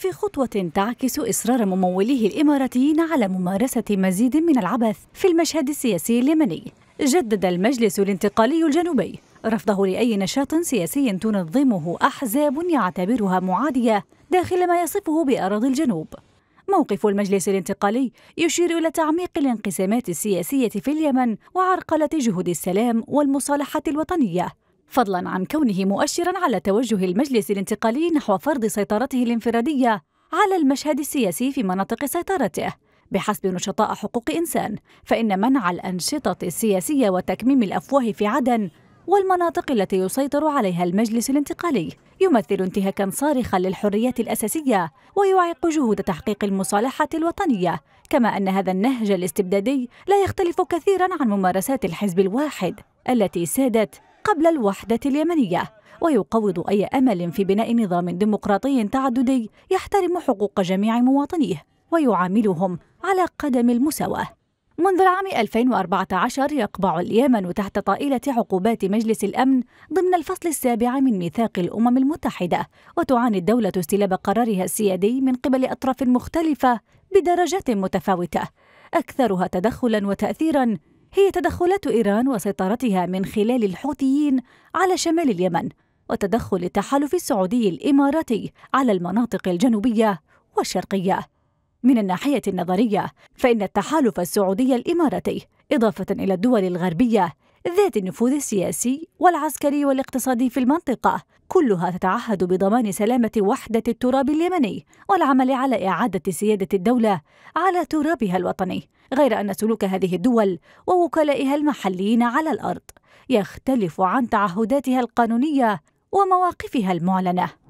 في خطوة تعكس إصرار مموليه الإماراتيين على ممارسة مزيد من العبث في المشهد السياسي اليمني جدد المجلس الانتقالي الجنوبي رفضه لأي نشاط سياسي تنظمه أحزاب يعتبرها معادية داخل ما يصفه بأراضي الجنوب موقف المجلس الانتقالي يشير إلى تعميق الانقسامات السياسية في اليمن وعرقلة جهود السلام والمصالحة الوطنية فضلا عن كونه مؤشرا على توجه المجلس الانتقالي نحو فرض سيطرته الانفرادية على المشهد السياسي في مناطق سيطرته بحسب نشطاء حقوق إنسان فإن منع الأنشطة السياسية وتكميم الأفواه في عدن والمناطق التي يسيطر عليها المجلس الانتقالي يمثل انتهاكا صارخا للحريات الأساسية ويعيق جهود تحقيق المصالحة الوطنية كما أن هذا النهج الاستبدادي لا يختلف كثيرا عن ممارسات الحزب الواحد التي سادت قبل الوحدة اليمنية ويقوض أي أمل في بناء نظام ديمقراطي تعددي يحترم حقوق جميع مواطنيه ويعاملهم على قدم المساواة منذ العام 2014 يقبع اليمن تحت طائلة عقوبات مجلس الأمن ضمن الفصل السابع من ميثاق الأمم المتحدة وتعاني الدولة استلاب قرارها السيادي من قبل أطراف مختلفة بدرجات متفاوتة أكثرها تدخلا وتأثيرا هي تدخلات إيران وسيطرتها من خلال الحوثيين على شمال اليمن وتدخل التحالف السعودي الإماراتي على المناطق الجنوبية والشرقية من الناحية النظرية فإن التحالف السعودي الإماراتي إضافة إلى الدول الغربية ذات النفوذ السياسي والعسكري والاقتصادي في المنطقة كلها تتعهد بضمان سلامة وحدة التراب اليمني والعمل على إعادة سيادة الدولة على ترابها الوطني غير أن سلوك هذه الدول ووكلائها المحليين على الأرض يختلف عن تعهداتها القانونية ومواقفها المعلنه